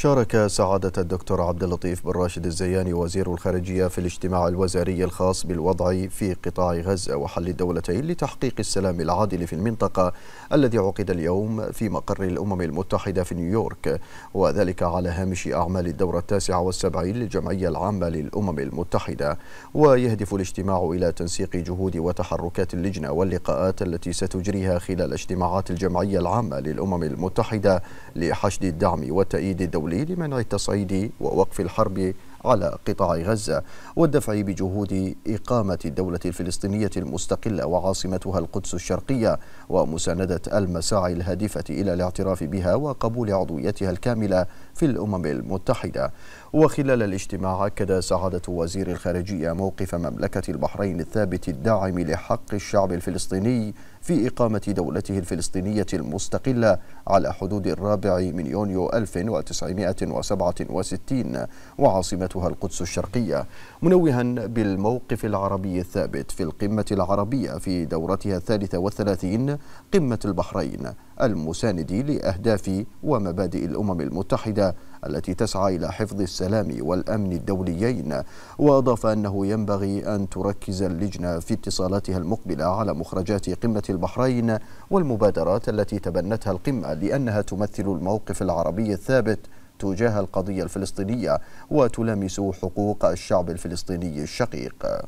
شارك سعادة الدكتور عبد اللطيف بن راشد الزياني وزير الخارجية في الاجتماع الوزاري الخاص بالوضع في قطاع غزة وحل الدولتين لتحقيق السلام العادل في المنطقة الذي عقد اليوم في مقر الأمم المتحدة في نيويورك وذلك على هامش أعمال الدورة التاسعة والسبعين للجمعية العامة للأمم المتحدة ويهدف الاجتماع إلى تنسيق جهود وتحركات اللجنة واللقاءات التي ستجريها خلال اجتماعات الجمعية العامة للأمم المتحدة لحشد الدعم والتأييد الدولي الدولي لمنع التصعيد ووقف الحرب على قطاع غزة والدفع بجهود إقامة الدولة الفلسطينية المستقلة وعاصمتها القدس الشرقية ومساندة المساعي الهادفة إلى الاعتراف بها وقبول عضويتها الكاملة في الأمم المتحدة وخلال الاجتماع أكد سعادة وزير الخارجية موقف مملكة البحرين الثابت الداعم لحق الشعب الفلسطيني في إقامة دولته الفلسطينية المستقلة على حدود الرابع من يونيو 1967 وعاصمة سمتها القدس الشرقية منوها بالموقف العربي الثابت في القمة العربية في دورتها الثالثة والثلاثين قمة البحرين المساند لأهداف ومبادئ الأمم المتحدة التي تسعى إلى حفظ السلام والأمن الدوليين وأضاف أنه ينبغي أن تركز اللجنة في اتصالاتها المقبلة على مخرجات قمة البحرين والمبادرات التي تبنتها القمة لأنها تمثل الموقف العربي الثابت تجاه القضية الفلسطينية وتلامس حقوق الشعب الفلسطيني الشقيق